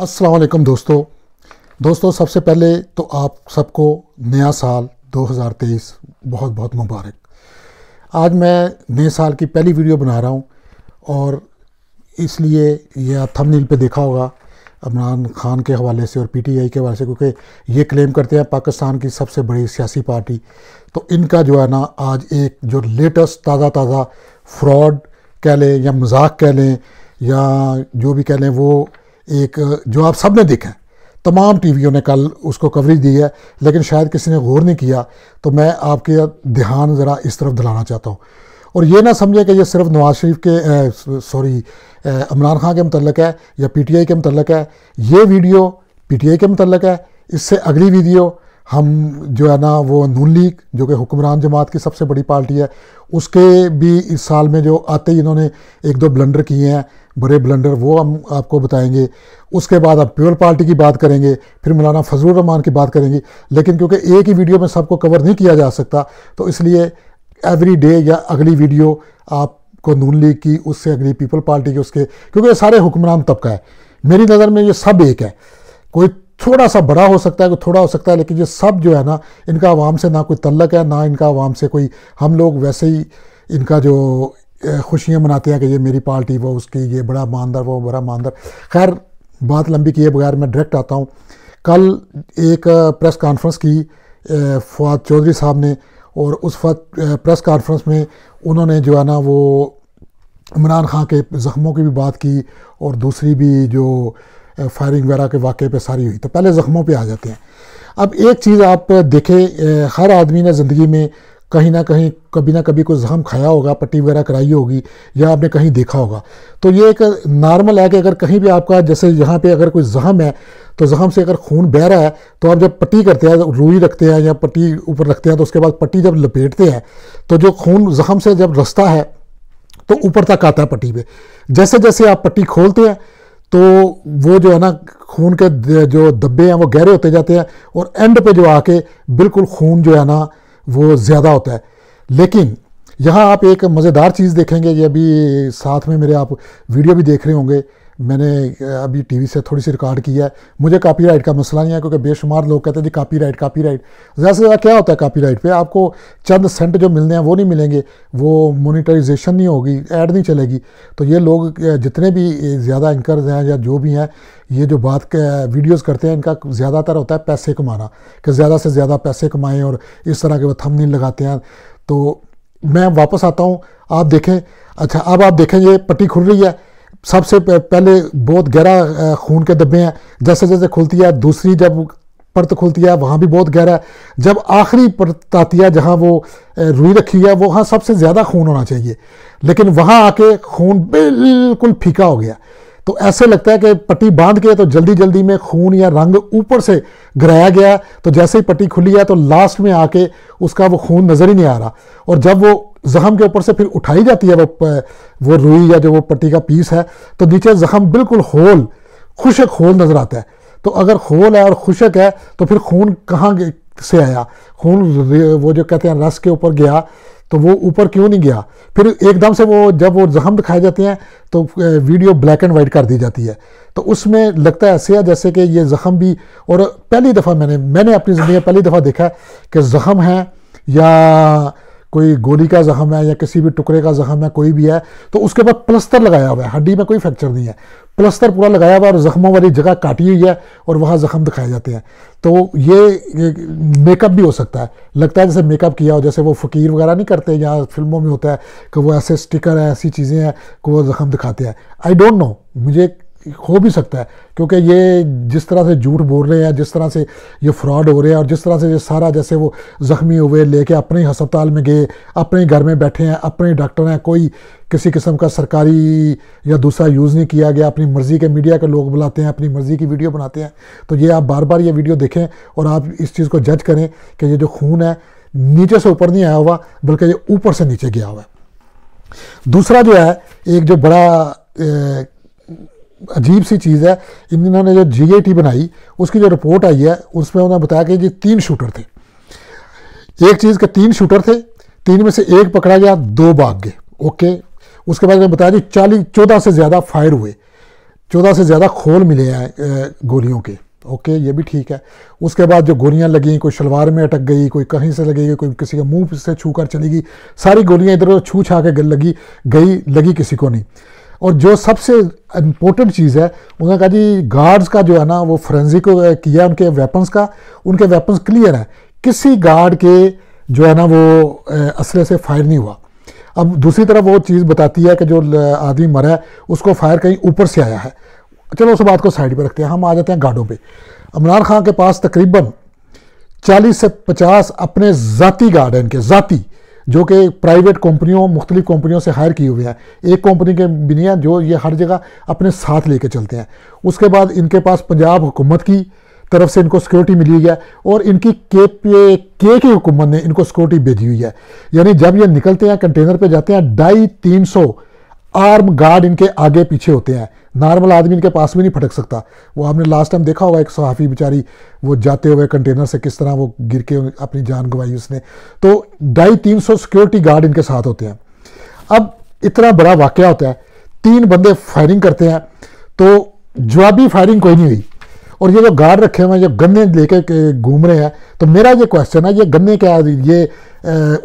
असलकम दोस्तों दोस्तों सबसे पहले तो आप सबको नया साल 2023 बहुत बहुत मुबारक आज मैं नए साल की पहली वीडियो बना रहा हूँ और इसलिए यह थंबनेल पे देखा होगा इमरान खान के हवाले से और पीटीआई के हवाले से क्योंकि ये क्लेम करते हैं पाकिस्तान की सबसे बड़ी सियासी पार्टी तो इनका जो है ना आज एक जो लेटेस्ट ताज़ा ताज़ा फ्रॉड कह लें या मजाक कह लें या जो भी कह लें वो एक जो आप सब ने देखा है तमाम टीवीओं ने कल उसको कवरेज दी है लेकिन शायद किसी ने गौर नहीं किया तो मैं आपके ध्यान ज़रा इस तरफ दिलाना चाहता हूँ और ये ना समझे कि ये सिर्फ नवाज शरीफ के सॉरी इमरान खान के मतलब है या पीटीआई के मतलब है ये वीडियो पीटीआई के मतलब है इससे अगली वीडियो हम जो है ना वो नून लीग जो कि हुक्मरान जमात की सबसे बड़ी पार्टी है उसके भी इस साल में जो आते ही इन्होंने एक दो ब्लंडर किए हैं बड़े ब्लंडर वो हम आपको बताएंगे उसके बाद आप प्योर पार्टी की बात करेंगे फिर मौलाना फजल रहमान की बात करेंगे लेकिन क्योंकि एक ही वीडियो में सबको कवर नहीं किया जा सकता तो इसलिए एवरी डे या अगली वीडियो आपको नून लीग की उससे अगली पीपल पार्टी की उसके क्योंकि सारे हुक्मरान तबका है मेरी नज़र में ये सब एक है कोई थोड़ा सा बड़ा हो सकता है थोड़ा हो सकता है लेकिन ये सब जो है ना इनका आवाम से ना कोई तल्लक है ना इनका आवाम से कोई हम लोग वैसे ही इनका जो खुशियाँ मनाते हैं कि ये मेरी पार्टी वो उसकी ये बड़ा मानदार वो बड़ा मानदार खैर बात लंबी किए बगैर मैं डायरेक्ट आता हूँ कल एक प्रेस कॉन्फ्रेंस की फवाद चौधरी साहब ने और उस प्रेस कॉन्फ्रेंस में उन्होंने जो है ना वो इमरान खां के ज़ख्मों की भी बात की और दूसरी भी जो फायरिंग वगैरह के वाक़े पे सारी हुई तो पहले ज़ख्मों पे आ जाते हैं अब एक चीज़ आप देखें हर आदमी ने ज़िंदगी में कहीं ना कहीं कभी ना कभी कोई जख्म खाया होगा पट्टी वगैरह कराई होगी या आपने कहीं देखा होगा तो ये एक नॉर्मल है कि अगर कहीं भी आपका जैसे यहाँ पे अगर कोई जख्म है तो जख्म से अगर खून बह रहा है तो आप जब पट्टी करते हैं रूई रखते हैं या पट्टी ऊपर रखते हैं तो उसके बाद पट्टी जब लपेटते हैं तो जो खून जख्म से जब रस्ता है तो ऊपर तक आता है पट्टी पर जैसे जैसे आप पट्टी खोलते हैं तो वो जो है ना खून के जो धब्बे हैं वो गहरे होते जाते हैं और एंड पे जो आके बिल्कुल खून जो है ना वो ज़्यादा होता है लेकिन यहाँ आप एक मज़ेदार चीज़ देखेंगे ये अभी साथ में मेरे आप वीडियो भी देख रहे होंगे मैंने अभी टीवी से थोड़ी सी रिकॉर्ड की है मुझे कॉपीराइट का मसला नहीं है क्योंकि बेशुमार लोग कहते हैं जी कॉपीराइट कॉपीराइट ज़्यादा से ज़्यादा क्या होता है कॉपीराइट पे आपको चंद सेंट जो मिलने हैं वो नहीं मिलेंगे वो मोनिटाइजेशन नहीं होगी ऐड नहीं चलेगी तो ये लोग जितने भी ज़्यादा एंकर्स हैं या जो भी हैं ये जो बात वीडियोज़ करते हैं इनका ज़्यादातर होता है पैसे कमाना कि ज़्यादा से ज़्यादा पैसे कमाएँ और इस तरह के वो थम नहीं लगाते हैं तो मैं वापस आता हूँ आप देखें अच्छा अब आप देखें ये पट्टी खुल रही है सबसे पहले बहुत गहरा खून के डब्बे हैं जैसे जैसे खुलती है दूसरी जब परत खुलती है वहाँ भी बहुत गहरा है जब आखिरी परत आती है जहाँ वो रुई रखी है वहाँ सबसे ज़्यादा खून होना चाहिए लेकिन वहाँ आके खून बिल्कुल फीका हो गया तो ऐसे लगता है कि पट्टी बांध के तो जल्दी जल्दी में खून या रंग ऊपर से गिराया गया तो जैसे ही पट्टी खुली है तो लास्ट में आके उसका वो खून नज़र ही नहीं आ रहा और जब वो जख्म के ऊपर से फिर उठाई जाती है वो वो रुई या जो वो पट्टी का पीस है तो नीचे जख्म बिल्कुल होल खुशक होल नज़र आता है तो अगर होल है और खुशक है तो फिर खून कहाँ से आया खून वो जो कहते हैं रस के ऊपर गया तो वो ऊपर क्यों नहीं गया फिर एकदम से वो जब वो जख्म दिखाए जाते हैं तो वीडियो ब्लैक एंड वाइट कर दी जाती है तो उसमें लगता है ऐसे है जैसे कि ये जख्म भी और पहली दफ़ा मैंने मैंने अपनी ज़िंदगी में पहली दफ़ा देखा कि जख्म है या कोई गोली का ज़ख़म है या किसी भी टुकड़े का ज़ख़म है कोई भी है तो उसके बाद प्लस्तर लगाया हुआ है हड्डी में कोई फ्रैक्चर नहीं है प्लस्तर पूरा लगाया हुआ है और ज़ख्मों वाली जगह काटी हुई है और वहाँ ज़ख़म दिखाए जाते हैं तो ये, मेकअप भी हो सकता है लगता है जैसे मेकअप किया हो जैसे वो फ़कीर वगैरह नहीं करते या फिल्मों में होता है कि वो ऐसे स्टिकर हैं ऐसी चीज़ें हैं कि वो जख्म दिखाते हैं आई डोंट नो मुझे हो भी सकता है क्योंकि ये जिस तरह से झूठ बोल रहे हैं जिस तरह से ये फ्रॉड हो रहे हैं और जिस तरह से ये सारा जैसे वो ज़ख्मी हुए लेके अपने ही हस्पताल में गए अपने घर में बैठे हैं अपने डॉक्टर हैं कोई किसी किस्म का सरकारी या दूसरा यूज़ नहीं किया गया अपनी मर्ज़ी के मीडिया के लोग बुलाते हैं अपनी मर्ज़ी की वीडियो बनाते हैं तो ये आप बार बार ये वीडियो देखें और आप इस चीज़ को जज करें कि ये जो खून है नीचे से ऊपर नहीं आया हुआ बल्कि ये ऊपर से नीचे गया हुआ है दूसरा जो है एक जो बड़ा अजीब सी चीज़ है इन्होंने जो जी बनाई उसकी जो रिपोर्ट आई है उसमें उन्होंने बताया कि ये तीन शूटर थे एक चीज़ के तीन शूटर थे तीन में से एक पकड़ा गया दो भाग गए ओके उसके बाद उन्होंने बताया जी चालीस चौदह से ज़्यादा फायर हुए चौदह से ज़्यादा खोल मिले हैं गोलियों के ओके ये भी ठीक है उसके बाद जो गोलियां लगी कोई शलवार में अटक गई कोई कहीं से लगी कोई किसी के मुंह से छू कर चली गई सारी गोलियां इधर उधर छू छा के लगी गई लगी किसी को नहीं और जो सबसे इम्पोर्टेंट चीज़ है उन्होंने कहा जी गार्ड्स का जो है ना वो फ्रेंजिक किया उनके वेपन्स का उनके वेपन्स क्लियर है किसी गार्ड के जो है ना वो असले से फायर नहीं हुआ अब दूसरी तरफ वो चीज़ बताती है कि जो आदमी मरा है उसको फायर कहीं ऊपर से आया है चलो उस बात को साइड पर रखते हैं हम आ जाते हैं गार्डों पर इमरान खान के पास तकरीबन चालीस से पचास अपने ज़ाती गार्ड हैं इनके ज़ाती जो कि प्राइवेट कंपनियों मुख्तलिफ कंपनियों से हायर किए हुए हैं एक कंपनी के भी नहीं जो ये हर जगह अपने साथ लेके चलते हैं उसके बाद इनके पास पंजाब हुकूमत की तरफ से इनको सिक्योरिटी मिली हुई है और इनकी के पे के की हुकूमत ने इनको सिक्योरिटी भेजी हुई है यानी जब ये निकलते हैं कंटेनर पर जाते हैं ढाई तीन सौ आर्म गार्ड इनके आगे पीछे होते हैं नॉर्मल आदमी इनके पास भी नहीं फटक सकता वो आपने लास्ट टाइम देखा होगा एक सहाफ़ी बेचारी वो जाते हुए कंटेनर से किस तरह वो गिर के अपनी जान गंवाई उसने तो ढाई तीन सौ सिक्योरिटी गार्ड इनके साथ होते हैं अब इतना बड़ा वाक़ होता है तीन बंदे फायरिंग करते हैं तो जवाबी फायरिंग कोई नहीं हुई और ये जो गार्ड रखे हुए हैं जो गन्ने लेके घूम रहे हैं तो मेरा ये क्वेश्चन है ये गन्ने क्या ये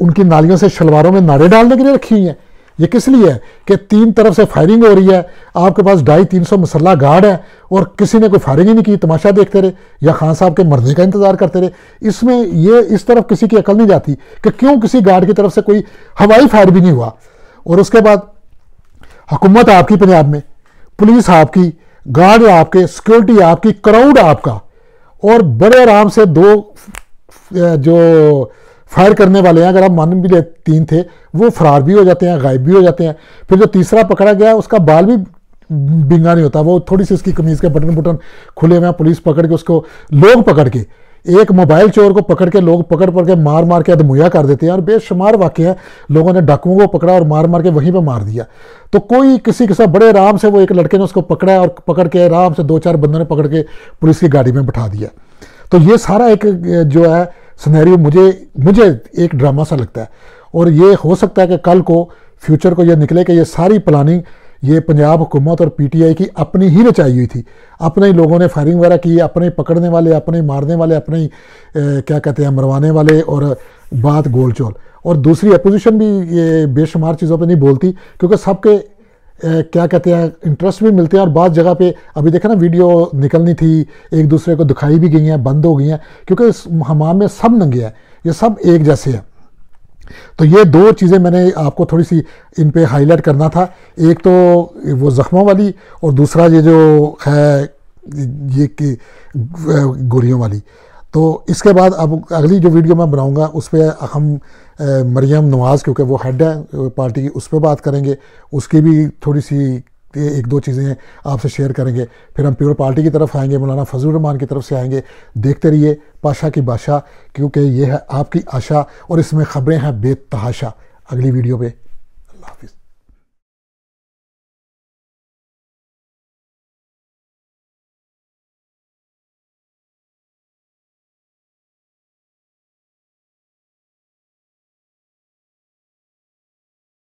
उनकी नालियों से शलवारों में नाड़े डालने के लिए रखी हुई हैं ये किस लिए है कि तीन तरफ से फायरिंग हो रही है आपके पास ढाई तीन सौ मसल्ला गार्ड है और किसी ने कोई फायरिंग ही नहीं की तमाशा देखते रहे या खान साहब के मर्जी का इंतज़ार करते रहे इसमें ये इस तरफ किसी की अकल नहीं जाती कि क्यों किसी गार्ड की तरफ से कोई हवाई फायर भी नहीं हुआ और उसके बाद हुकूमत आपकी पंजाब में पुलिस आपकी गार्ड आपके सिक्योरिटी आपकी क्राउड आपका और बड़े आराम से दो जो फायर करने वाले हैं अगर आप मान भी ले तीन थे वो फरार भी हो जाते हैं गायब भी हो जाते हैं फिर जो तीसरा पकड़ा गया उसका बाल भी बिंगा नहीं होता वो थोड़ी सी उसकी कमीज़ के बटन बुटन खुले हुए हैं पुलिस पकड़ के उसको लोग पकड़ के एक मोबाइल चोर को पकड़ के लोग पकड़ पकड़ के मार मार के अदमुया कर देते हैं और बेशुमार वाक्य हैं लोगों ने डाकुओं को पकड़ा और मार मार के वहीं पे मार दिया तो कोई किसी के साथ बड़े आराम से वो एक लड़के ने उसको पकड़ा और पकड़ के आराम से दो चार बंदों ने पकड़ के पुलिस की गाड़ी में बैठा दिया तो ये सारा एक जो है सिनेरियो मुझे मुझे एक ड्रामा सा लगता है और ये हो सकता है कि कल को फ्यूचर को ये निकले कि ये सारी प्लानिंग ये पंजाब हुकूमत और पीटीआई की अपनी ही रचाई हुई थी अपने ही लोगों ने फायरिंग वगैरह की अपने ही पकड़ने वाले अपने ही मारने वाले अपने ही क्या कहते हैं मरवाने वाले और बात गोल चोल और दूसरी अपोजिशन भी ये बेशुमार चीज़ों पे नहीं बोलती क्योंकि सबके क्या कहते हैं इंटरेस्ट भी मिलते हैं और बाद जगह पे अभी देखा ना वीडियो निकलनी थी एक दूसरे को दिखाई भी गई हैं बंद हो गई हैं क्योंकि इस हमाम में सब नंगे हैं ये सब एक जैसे हैं तो ये दो चीज़ें मैंने आपको थोड़ी सी इन पे हाईलाइट करना था एक तो वो ज़ख्मों वाली और दूसरा ये जो है ये कि गोलियों वाली तो इसके बाद अब अगली जो वीडियो मैं बनाऊंगा उस पर हम मरियम नवाज़ क्योंकि वो हेड है पार्टी की उस पर बात करेंगे उसकी भी थोड़ी सी एक दो चीज़ें आपसे शेयर करेंगे फिर हम प्योर पार्टी की तरफ आएंगे मौलाना फजल रहमान की तरफ से आएंगे देखते रहिए पाशा की बादशाह क्योंकि ये है आपकी आशा और इसमें ख़बरें हैं बेतहाशा अगली वीडियो पर अल्लाह हाफिज़